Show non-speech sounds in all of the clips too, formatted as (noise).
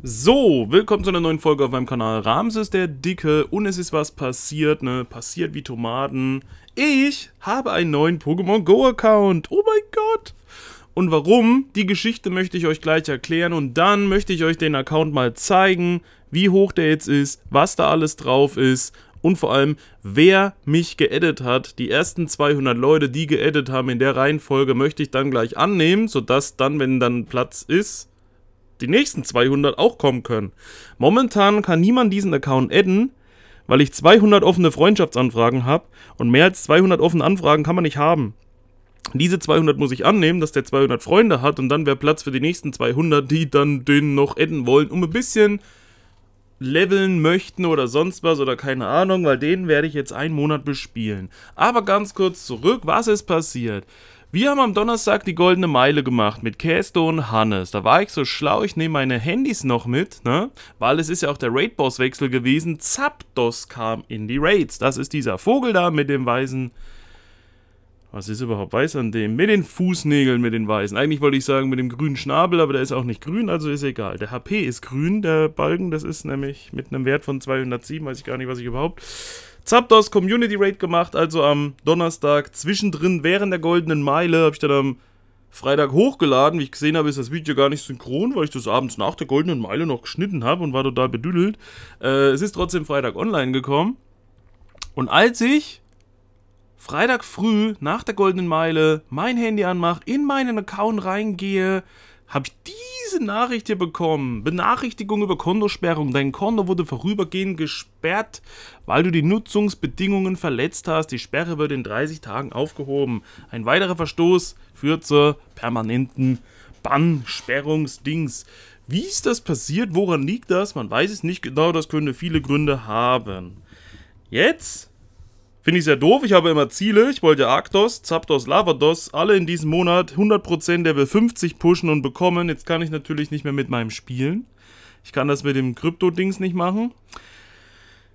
So, willkommen zu einer neuen Folge auf meinem Kanal. Ramses der Dicke und es ist was passiert, ne? Passiert wie Tomaten. Ich habe einen neuen Pokémon Go Account. Oh mein Gott. Und warum? Die Geschichte möchte ich euch gleich erklären und dann möchte ich euch den Account mal zeigen, wie hoch der jetzt ist, was da alles drauf ist und vor allem, wer mich geedit hat. Die ersten 200 Leute, die geedit haben in der Reihenfolge, möchte ich dann gleich annehmen, sodass dann, wenn dann Platz ist, die nächsten 200 auch kommen können. Momentan kann niemand diesen Account adden, weil ich 200 offene Freundschaftsanfragen habe und mehr als 200 offene Anfragen kann man nicht haben. Diese 200 muss ich annehmen, dass der 200 Freunde hat und dann wäre Platz für die nächsten 200, die dann den noch adden wollen, um ein bisschen leveln möchten oder sonst was oder keine Ahnung, weil den werde ich jetzt einen Monat bespielen. Aber ganz kurz zurück, was ist passiert? Wir haben am Donnerstag die goldene Meile gemacht mit Kästo und Hannes. Da war ich so schlau, ich nehme meine Handys noch mit, ne? Weil es ist ja auch der Raid-Boss-Wechsel gewesen. Zapdos kam in die Raids. Das ist dieser Vogel da mit dem weißen. Was ist überhaupt weiß an dem? Mit den Fußnägeln, mit den weißen. Eigentlich wollte ich sagen mit dem grünen Schnabel, aber der ist auch nicht grün, also ist egal. Der HP ist grün, der Balken. Das ist nämlich mit einem Wert von 207, weiß ich gar nicht, was ich überhaupt Zapdos Community Raid gemacht, also am Donnerstag zwischendrin während der goldenen Meile habe ich dann am Freitag hochgeladen. Wie ich gesehen habe, ist das Video gar nicht synchron, weil ich das abends nach der goldenen Meile noch geschnitten habe und war total bedüdelt. Äh, es ist trotzdem Freitag online gekommen. Und als ich Freitag früh nach der goldenen Meile mein Handy anmache, in meinen Account reingehe, habe ich diese Nachricht hier bekommen. Benachrichtigung über Kontosperrung. Dein Konto wurde vorübergehend gesperrt, weil du die Nutzungsbedingungen verletzt hast. Die Sperre wird in 30 Tagen aufgehoben. Ein weiterer Verstoß führt zur permanenten Bannsperrungsdings. Wie ist das passiert? Woran liegt das? Man weiß es nicht genau. Das könnte viele Gründe haben. Jetzt Finde ich sehr doof. Ich habe immer Ziele. Ich wollte Arktos, Zapdos, Lavados, alle in diesem Monat 100% Level 50 pushen und bekommen. Jetzt kann ich natürlich nicht mehr mit meinem spielen. Ich kann das mit dem Krypto-Dings nicht machen.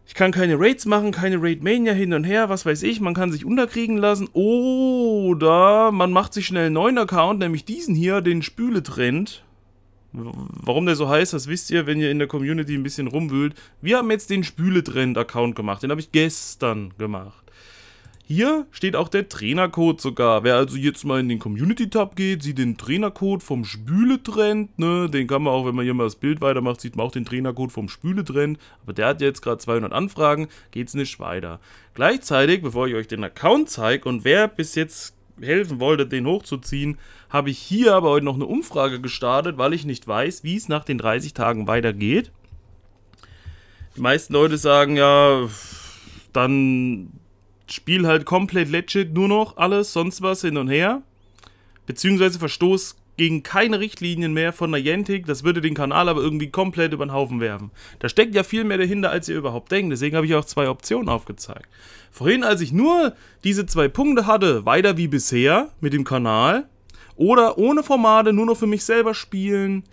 Ich kann keine Raids machen, keine Raid-Mania hin und her, was weiß ich. Man kann sich unterkriegen lassen. Oder man macht sich schnell einen neuen Account, nämlich diesen hier, den Spüle-Trend. Warum der so heißt, das wisst ihr, wenn ihr in der Community ein bisschen rumwühlt. Wir haben jetzt den Spületrend-Account gemacht. Den habe ich gestern gemacht. Hier steht auch der Trainercode sogar. Wer also jetzt mal in den Community-Tab geht, sieht den Trainercode vom Spületrend. Ne? Den kann man auch, wenn man hier mal das Bild weitermacht, sieht man auch den Trainercode vom Spületrend. Aber der hat jetzt gerade 200 Anfragen, geht es nicht weiter. Gleichzeitig, bevor ich euch den Account zeige und wer bis jetzt helfen wollte, den hochzuziehen, habe ich hier aber heute noch eine Umfrage gestartet, weil ich nicht weiß, wie es nach den 30 Tagen weitergeht. Die meisten Leute sagen ja, dann Spiel halt komplett legit, nur noch alles, sonst was hin und her. Beziehungsweise Verstoß gegen keine Richtlinien mehr von Niantic. Das würde den Kanal aber irgendwie komplett über den Haufen werfen. Da steckt ja viel mehr dahinter, als ihr überhaupt denkt. Deswegen habe ich auch zwei Optionen aufgezeigt. Vorhin, als ich nur diese zwei Punkte hatte, weiter wie bisher mit dem Kanal oder ohne Formate nur noch für mich selber spielen.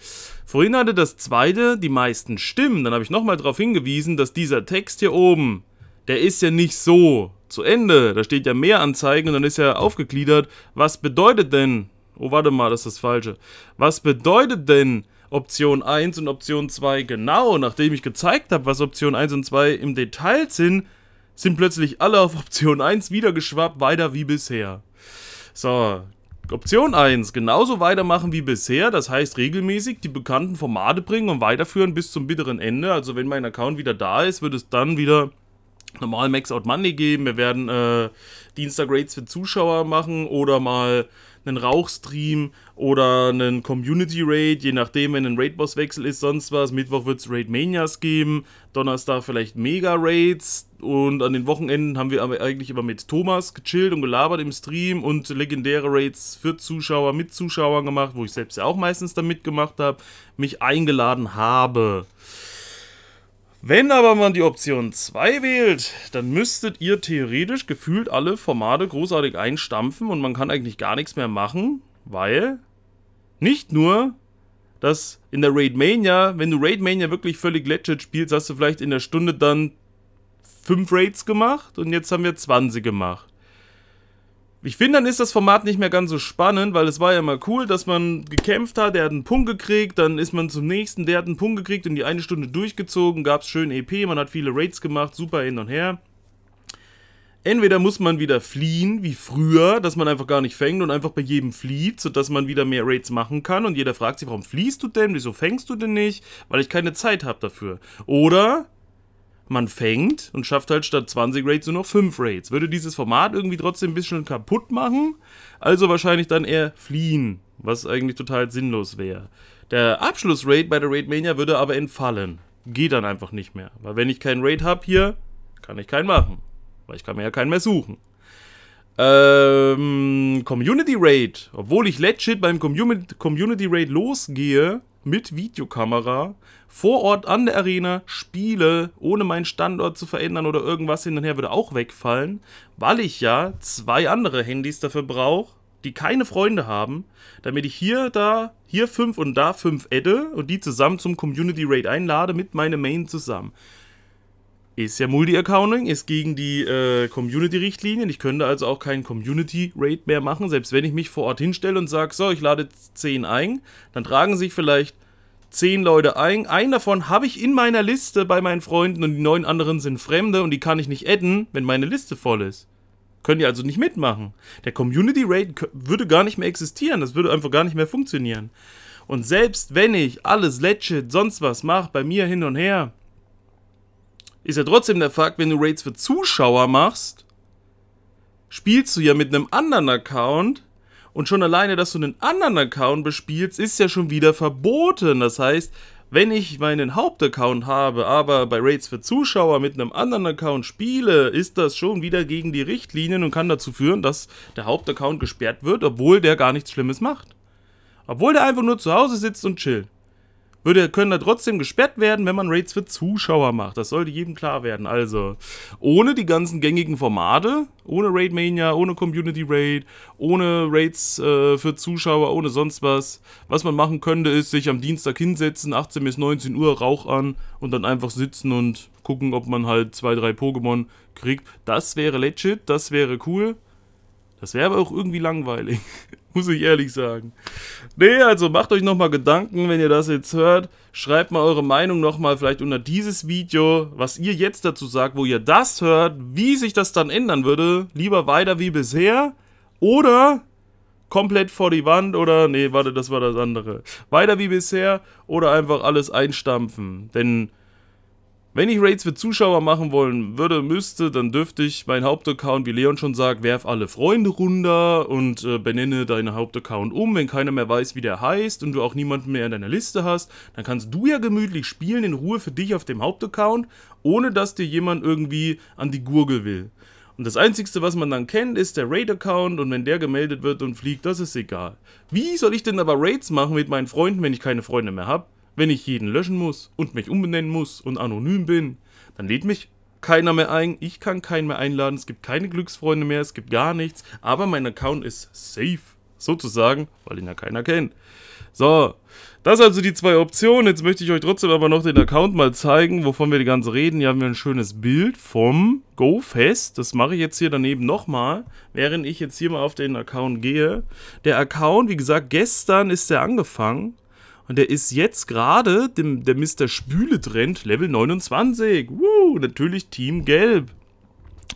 Vorhin hatte das zweite die meisten Stimmen. Dann habe ich nochmal darauf hingewiesen, dass dieser Text hier oben, der ist ja nicht so zu Ende. Da steht ja mehr Anzeigen und dann ist ja aufgegliedert, was bedeutet denn, oh warte mal, das ist das Falsche, was bedeutet denn Option 1 und Option 2 genau? Nachdem ich gezeigt habe, was Option 1 und 2 im Detail sind, sind plötzlich alle auf Option 1 wieder geschwappt, weiter wie bisher. So, Option 1, genauso weitermachen wie bisher, das heißt regelmäßig die bekannten Formate bringen und weiterführen bis zum bitteren Ende. Also wenn mein Account wieder da ist, wird es dann wieder normal Max Out Monday geben. Wir werden äh, Dienstag Rates für Zuschauer machen oder mal einen Rauchstream oder einen Community Raid, je nachdem, wenn ein Raid-Boss-Wechsel ist, sonst was. Mittwoch wird es Raid-Manias geben, Donnerstag vielleicht Mega-Raids und an den Wochenenden haben wir aber eigentlich immer mit Thomas gechillt und gelabert im Stream und legendäre Raids für Zuschauer, mit Zuschauern gemacht, wo ich selbst ja auch meistens da mitgemacht habe, mich eingeladen habe. Wenn aber man die Option 2 wählt, dann müsstet ihr theoretisch gefühlt alle Formate großartig einstampfen und man kann eigentlich gar nichts mehr machen, weil nicht nur, dass in der Raid Mania, wenn du Raid Mania wirklich völlig legit spielst, hast du vielleicht in der Stunde dann 5 Raids gemacht und jetzt haben wir 20 gemacht. Ich finde, dann ist das Format nicht mehr ganz so spannend, weil es war ja immer cool, dass man gekämpft hat, der hat einen Punkt gekriegt, dann ist man zum nächsten, der hat einen Punkt gekriegt und die eine Stunde durchgezogen, gab es schön EP, man hat viele Raids gemacht, super hin und her. Entweder muss man wieder fliehen, wie früher, dass man einfach gar nicht fängt und einfach bei jedem flieht, sodass man wieder mehr Raids machen kann und jeder fragt sich, warum fliehst du denn, wieso fängst du denn nicht, weil ich keine Zeit habe dafür. Oder man fängt und schafft halt statt 20 Raids nur noch 5 Raids. Würde dieses Format irgendwie trotzdem ein bisschen kaputt machen, also wahrscheinlich dann eher fliehen, was eigentlich total sinnlos wäre. Der Abschluss-Raid bei der Raid-Mania würde aber entfallen. Geht dann einfach nicht mehr, weil wenn ich keinen Raid habe hier, kann ich keinen machen, weil ich kann mir ja keinen mehr suchen. Ähm, Community Raid. Obwohl ich legit beim Community Raid losgehe, mit Videokamera, vor Ort an der Arena, spiele, ohne meinen Standort zu verändern oder irgendwas hin und her, würde auch wegfallen, weil ich ja zwei andere Handys dafür brauche, die keine Freunde haben, damit ich hier, da, hier fünf und da fünf adde und die zusammen zum Community Raid einlade mit meinem Main zusammen ist ja Multi-Accounting, ist gegen die äh, Community-Richtlinien. Ich könnte also auch keinen Community-Rate mehr machen, selbst wenn ich mich vor Ort hinstelle und sage, so, ich lade 10 ein, dann tragen sich vielleicht 10 Leute ein. Einen davon habe ich in meiner Liste bei meinen Freunden und die neun anderen sind Fremde und die kann ich nicht adden, wenn meine Liste voll ist. Können die also nicht mitmachen. Der Community-Rate würde gar nicht mehr existieren, das würde einfach gar nicht mehr funktionieren. Und selbst wenn ich alles legit, sonst was mache, bei mir hin und her, ist ja trotzdem der Fakt, wenn du Raids für Zuschauer machst, spielst du ja mit einem anderen Account. Und schon alleine, dass du einen anderen Account bespielst, ist ja schon wieder verboten. Das heißt, wenn ich meinen Hauptaccount habe, aber bei Raids für Zuschauer mit einem anderen Account spiele, ist das schon wieder gegen die Richtlinien und kann dazu führen, dass der Hauptaccount gesperrt wird, obwohl der gar nichts Schlimmes macht. Obwohl der einfach nur zu Hause sitzt und chillt würde, können da trotzdem gesperrt werden, wenn man Raids für Zuschauer macht. Das sollte jedem klar werden. Also, ohne die ganzen gängigen Formate, ohne Raid Mania, ohne Community Raid, ohne Raids äh, für Zuschauer, ohne sonst was. Was man machen könnte, ist sich am Dienstag hinsetzen, 18 bis 19 Uhr, Rauch an und dann einfach sitzen und gucken, ob man halt zwei, drei Pokémon kriegt. Das wäre legit, das wäre cool. Das wäre aber auch irgendwie langweilig. (laughs) (laughs) Muss ich ehrlich sagen. Nee, also macht euch nochmal Gedanken, wenn ihr das jetzt hört. Schreibt mal eure Meinung nochmal vielleicht unter dieses Video, was ihr jetzt dazu sagt, wo ihr das hört, wie sich das dann ändern würde. Lieber weiter wie bisher oder komplett vor die Wand oder, nee, warte, das war das andere. Weiter wie bisher oder einfach alles einstampfen. Denn wenn ich Raids für Zuschauer machen wollen würde, müsste, dann dürfte ich meinen Hauptaccount, wie Leon schon sagt, werf alle Freunde runter und äh, benenne deinen Hauptaccount um. Wenn keiner mehr weiß, wie der heißt und du auch niemanden mehr in deiner Liste hast, dann kannst du ja gemütlich spielen in Ruhe für dich auf dem Hauptaccount, ohne dass dir jemand irgendwie an die Gurgel will. Und das Einzige, was man dann kennt, ist der Raid-Account und wenn der gemeldet wird und fliegt, das ist egal. Wie soll ich denn aber Raids machen mit meinen Freunden, wenn ich keine Freunde mehr habe? Wenn ich jeden löschen muss und mich umbenennen muss und anonym bin, dann lädt mich keiner mehr ein, ich kann keinen mehr einladen, es gibt keine Glücksfreunde mehr, es gibt gar nichts, aber mein Account ist safe, sozusagen, weil ihn ja keiner kennt. So, das also die zwei Optionen. Jetzt möchte ich euch trotzdem aber noch den Account mal zeigen, wovon wir die ganze reden. Hier haben wir ein schönes Bild vom GoFest. Das mache ich jetzt hier daneben nochmal, während ich jetzt hier mal auf den Account gehe. Der Account, wie gesagt, gestern ist der angefangen. Und der ist jetzt gerade der Mr. Spüle-Trend Level 29. Woo, natürlich Team Gelb.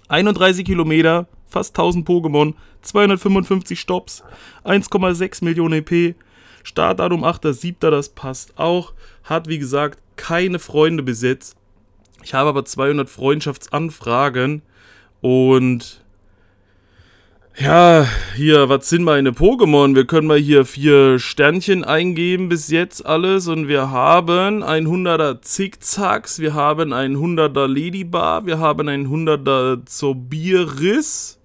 31 Kilometer, fast 1000 Pokémon, 255 Stops, 1,6 Millionen EP. Startdatum 8.7., das passt auch. Hat wie gesagt keine Freunde bis jetzt. Ich habe aber 200 Freundschaftsanfragen und ja, hier, was sind meine Pokémon? Wir können mal hier vier Sternchen eingeben bis jetzt alles und wir haben ein 100er Zickzacks, wir haben ein 100er Ladybar, wir haben ein 100er Zobiris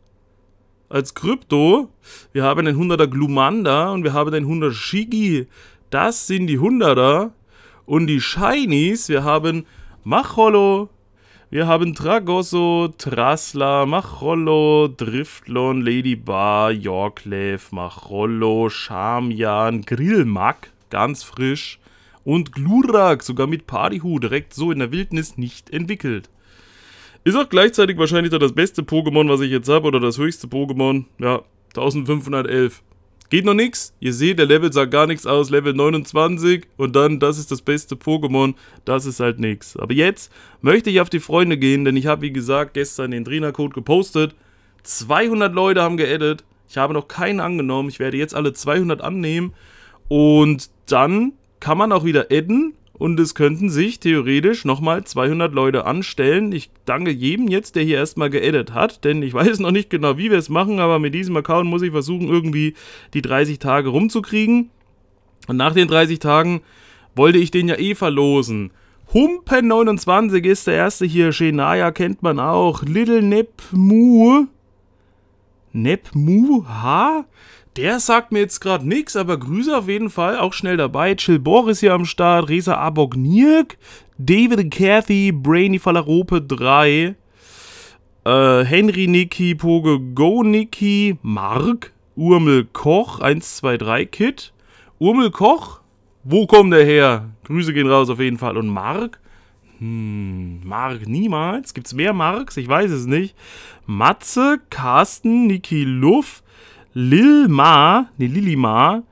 als Krypto, wir haben ein 100er Glumanda und wir haben ein 100er Shigi. Das sind die 100er und die Shinies, wir haben Macholo, wir haben Tragosso, Trasla, Machollo, Driftlon, Ladybar, Yorklev, Machollo, Shamian, Grillmack, ganz frisch. Und Glurak, sogar mit Partyhu, direkt so in der Wildnis nicht entwickelt. Ist auch gleichzeitig wahrscheinlich das beste Pokémon, was ich jetzt habe, oder das höchste Pokémon. Ja, 1511. Geht noch nichts. Ihr seht, der Level sah gar nichts aus. Level 29 und dann, das ist das beste Pokémon. Das ist halt nichts. Aber jetzt möchte ich auf die Freunde gehen, denn ich habe, wie gesagt, gestern den Trainercode gepostet. 200 Leute haben geedit. Ich habe noch keinen angenommen. Ich werde jetzt alle 200 annehmen. Und dann kann man auch wieder adden und es könnten sich theoretisch nochmal 200 Leute anstellen. Ich danke jedem jetzt, der hier erstmal geedit hat, denn ich (laughs) weiß noch nicht genau, wie wir es machen, aber mit diesem Account muss ich versuchen, irgendwie die 30 Tage rumzukriegen. Und nach den 30 Tagen wollte ich den ja eh verlosen. Humpen29 ist der erste hier. Shenaya kennt man auch. Little Nepmu. Nepmu? H? Der sagt mir jetzt gerade nichts, aber Grüße auf jeden Fall, auch schnell dabei. Chill Bohr ist hier am Start, Reza Abognirk, David Cathy, Brainy Falarope 3, äh, Henry Niki, Poge Go Niki, Mark, Urmel Koch, 123 Kit. Urmel Koch, wo kommt der her? Grüße gehen raus auf jeden Fall. Und Mark? Hm, Mark niemals. Gibt es mehr Marks? Ich weiß es nicht. Matze, Carsten, Niki Luff, Lilma, ne Lilima,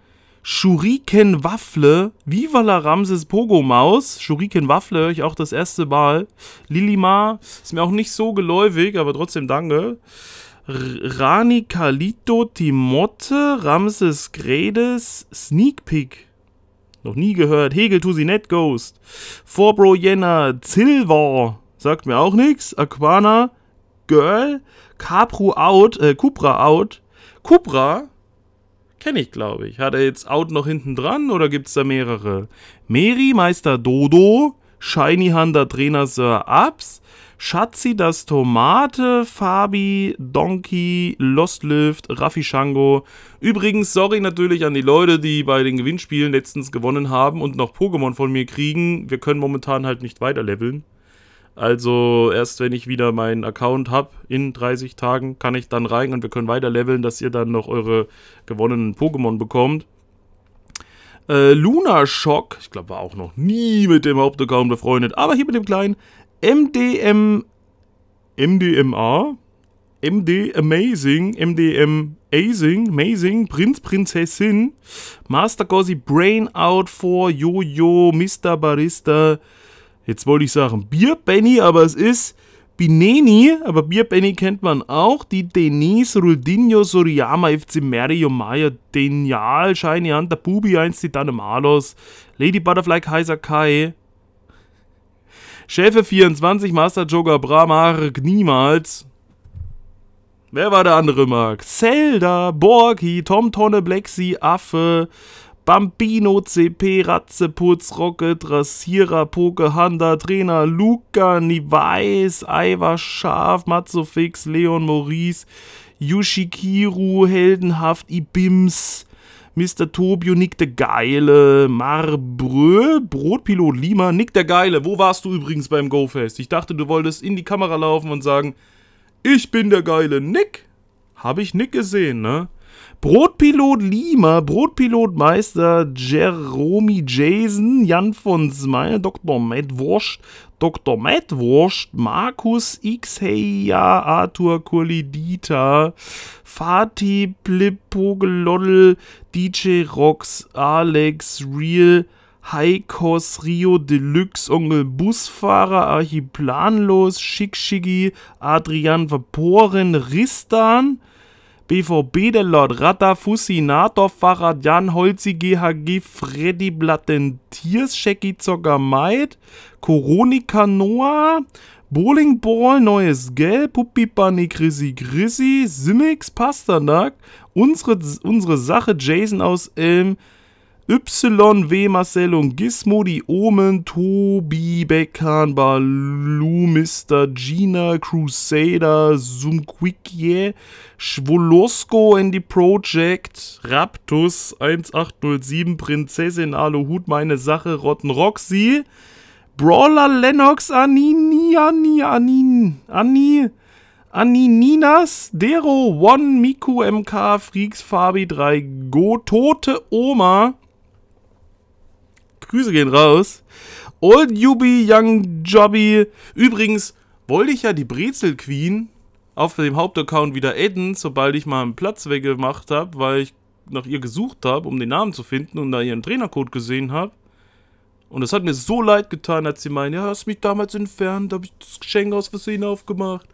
Shuriken Waffle, Viva la Ramses Pogo Maus, Shuriken Waffle höre ich auch das erste Mal. Lilima, ist mir auch nicht so geläufig, aber trotzdem danke. Rani Kalito Timote, Ramses Gredes, Sneak Peek. Noch nie gehört. Hegel Tusinet Ghost. Forbro Jenner, Silver. Sagt mir auch nichts. Aquana, Girl. Capru Out, äh, Cupra Out. Cobra kenne ich, glaube ich. Hat er jetzt Out noch hinten dran oder gibt es da mehrere? Meri, Meister Dodo, Shiny Hunter, Trainer Sir Ups, Schatzi, das Tomate, Fabi, Donkey, Lost Lift, Raffi Shango. Übrigens, sorry natürlich an die Leute, die bei den Gewinnspielen letztens gewonnen haben und noch Pokémon von mir kriegen. Wir können momentan halt nicht weiterleveln. Also erst wenn ich wieder meinen Account habe in 30 Tagen, kann ich dann rein und wir können weiter leveln, dass ihr dann noch eure gewonnenen Pokémon bekommt. Äh, Luna Shock, ich glaube, war auch noch nie mit dem Hauptaccount befreundet, aber hier mit dem kleinen MDM MDMA MD Amazing, MDM Azing, Amazing, Prinz, Prinzessin, Master Gossi, Brain Out for Jojo, Mr. Barista, jetzt wollte ich sagen Bierpenny, aber es ist Bineni, aber Bierpenny kennt man auch, die Denise Ruldinho Suriyama FC Mario Maya Denial Shiny Hunter Bubi 1 Titane Malos Lady Butterfly Kaiser Kai Schäfe 24 Master Joker Bramark niemals Wer war der andere Mark? Zelda, Borgi, Tom Tonne, Blacksea, Affe, Bambino, CP, Ratze, Putz, Rocket, Rasierer, Poke, Handa, Trainer, Luca, Niveis, Aiwa, Schaf, Matzofix, Leon, Maurice, Yushikiru, Heldenhaft, Ibims, Mr. Tobio, Nick der Geile, Marbrö, Brotpilot Lima, Nick der Geile. Wo warst du übrigens beim GoFest? Ich dachte, du wolltest in die Kamera laufen und sagen, ich bin der geile Nick. Habe ich Nick gesehen, ne? Brotpilot Lima, Brotpilot Meister Jeremy Jason, Jan von Smile, Dr. Matt Wurst, Dr. Matt Wurst, Markus X, Heia, Arthur Kulidita, Fatih Plipogelodl, DJ Rox, Alex Real, Heikos, Rio Deluxe, Onkel Busfahrer, Archiplanlos, Schickschicki, Adrian Vaporen, Ristan, BVB der Lord Ratta, Fusinator, Fahrrad, Jan, Holzi, GHG, Freddy Blattentiers, Sheki Zocker Maid, Kanoa, Bowling Ball, neues Gelb, Puppipani, Chrissy, Chrissy, Simmix, Pastanak, unsere, unsere Sache, Jason aus Elm, ähm, Y, W, Marcel und Gizmo, die Omen, Tobi, Beckan, Balu, Mr. Gina, Crusader, Zumquickie, Schwolosko, Andy Project, Raptus, 1807, Prinzessin, Aluhut, meine Sache, Rotten Roxy, Brawler, Lennox, Anini, Anni, Anni, Anni, Anininas, Dero, One, Miku, MK, Freaks, Fabi 3, Go, Tote Oma, Grüße gehen raus. Old Yubi, Young Jobby. Übrigens wollte ich ja die Brezel Queen auf dem Hauptaccount wieder adden, sobald ich mal einen Platz weggemacht habe, weil ich nach ihr gesucht habe, um den Namen zu finden und da ihren Trainercode gesehen habe. Und es hat mir so leid getan, als sie meinte, ja, hast mich damals entfernt, habe ich das Geschenk aus Versehen aufgemacht.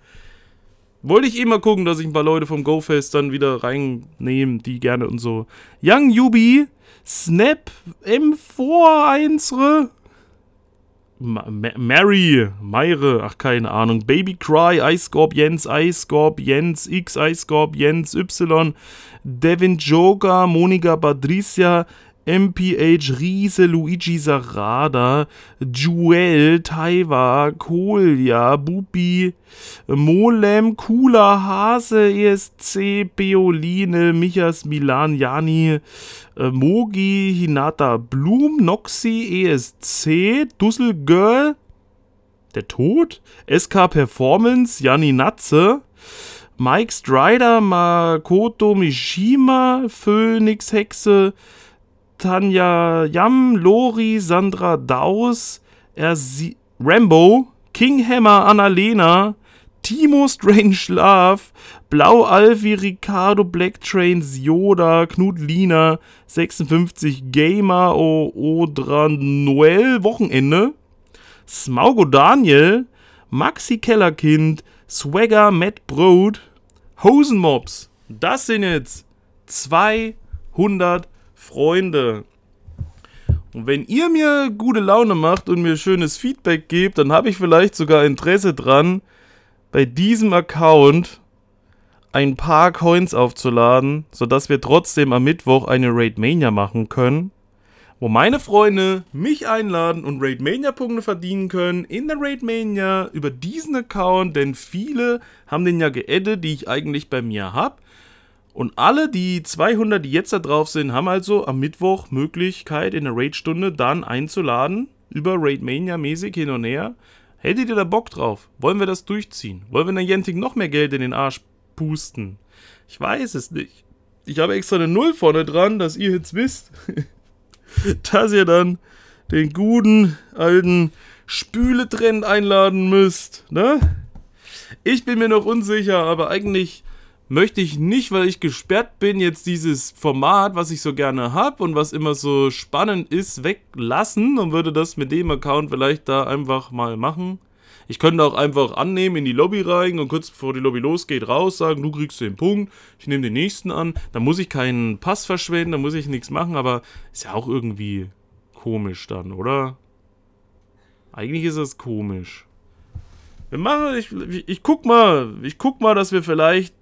Wollte ich eh mal gucken, dass ich ein paar Leute vom GoFest dann wieder reinnehme, die gerne und so. Young Yubi, Snap, M41, Ma Mary, Meire, ach keine Ahnung, Baby Cry, Eiscorp Jens, Eiscorp Jens, X, Eiscorp Jens, Y, Devin Joker, Monika Patricia, MPH, Riese, Luigi Sarada, Jewel, Taiwa, Kolja, Bubi, Molem, Kula, Hase, ESC, Beoline, Michas, Milan, Jani, äh, Mogi, Hinata, Blum, Noxi, ESC, Dusselgirl, der Tod, SK Performance, Jani Natze, Mike Strider, Makoto Mishima, Phoenix Hexe, Tanja Yam, Lori, Sandra Daus, Ersi Rambo, King Hammer, Annalena, Timo Strange Love, Blau Alfie, Ricardo, Black Trains, Yoda, Knut Lina, 56 Gamer, o Odra Noel, Wochenende, Smaugo Daniel, Maxi Kellerkind, Swagger, Matt Broad, Hosenmops. Das sind jetzt 200 Freunde. Und wenn ihr mir gute Laune macht und mir schönes Feedback gebt, dann habe ich vielleicht sogar Interesse dran, bei diesem Account ein paar Coins aufzuladen, sodass wir trotzdem am Mittwoch eine Raid Mania machen können, wo meine Freunde mich einladen und Raid Mania Punkte verdienen können in der Raid Mania über diesen Account, denn viele haben den ja geaddet, die ich eigentlich bei mir habe. Und alle die 200, die jetzt da drauf sind, haben also am Mittwoch Möglichkeit, in der Raid-Stunde dann einzuladen, über Raidmania-mäßig hin und her. Hättet ihr da Bock drauf? Wollen wir das durchziehen? Wollen wir der Jentik noch mehr Geld in den Arsch pusten? Ich weiß es nicht. Ich habe extra eine Null vorne dran, dass ihr jetzt wisst, (laughs) dass ihr dann den guten alten Spületrend einladen müsst, ne? Ich bin mir noch unsicher, aber eigentlich möchte ich nicht, weil ich gesperrt bin, jetzt dieses Format, was ich so gerne habe und was immer so spannend ist, weglassen und würde das mit dem Account vielleicht da einfach mal machen. Ich könnte auch einfach annehmen, in die Lobby rein und kurz bevor die Lobby losgeht, raus, sagen, du kriegst den Punkt, ich nehme den nächsten an. Da muss ich keinen Pass verschwenden, da muss ich nichts machen, aber ist ja auch irgendwie komisch dann, oder? Eigentlich ist das komisch. Wir machen, ich, ich, ich guck mal, ich guck mal, dass wir vielleicht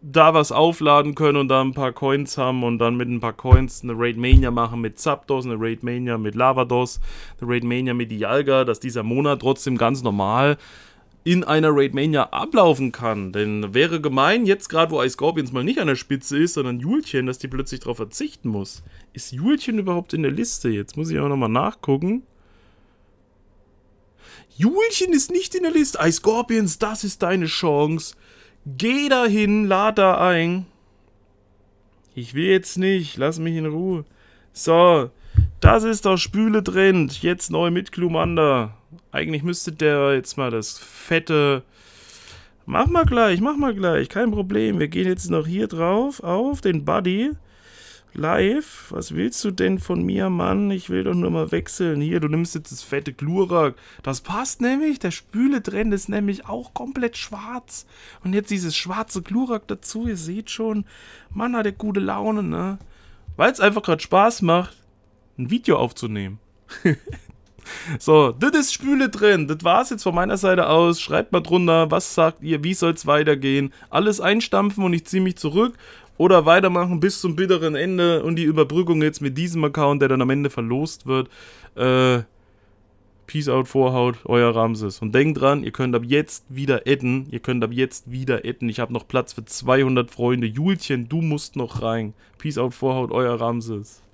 da was aufladen können und da ein paar Coins haben und dann mit ein paar Coins eine Raid Mania machen mit Zapdos, eine Raid Mania mit Lavados, eine Raid Mania mit Dialga, dass dieser Monat trotzdem ganz normal in einer Raid Mania ablaufen kann. Denn wäre gemein, jetzt gerade wo Ice Scorpions mal nicht an der Spitze ist, sondern Julchen, dass die plötzlich darauf verzichten muss. Ist Julchen überhaupt in der Liste? Jetzt muss ich aber nochmal nachgucken. Julchen ist nicht in der Liste. Ice Scorpions, das ist deine Chance. Geh da hin, lad da ein. Ich will jetzt nicht, lass mich in Ruhe. So, das ist der Spüle drin. Jetzt neu mit Klumander. Eigentlich müsste der jetzt mal das fette... Mach mal gleich, mach mal gleich, kein Problem. Wir gehen jetzt noch hier drauf, auf den Buddy. Live, was willst du denn von mir, Mann? Ich will doch nur mal wechseln. Hier, du nimmst jetzt das fette Glurak. Das passt nämlich. Der Spüle drin ist nämlich auch komplett schwarz. Und jetzt dieses schwarze Glurak dazu. Ihr seht schon, Mann hat er gute Laune, ne? Weil es einfach gerade Spaß macht, ein Video aufzunehmen. (laughs) so, das ist Spüle drin. Das war es jetzt von meiner Seite aus. Schreibt mal drunter, was sagt ihr, wie soll es weitergehen. Alles einstampfen und ich ziehe mich zurück oder weitermachen bis zum bitteren Ende und die Überbrückung jetzt mit diesem Account, der dann am Ende verlost wird. Äh, Peace out, Vorhaut, euer Ramses. Und denkt dran, ihr könnt ab jetzt wieder adden. Ihr könnt ab jetzt wieder adden. Ich habe noch Platz für 200 Freunde. Julchen, du musst noch rein. Peace out, Vorhaut, euer Ramses.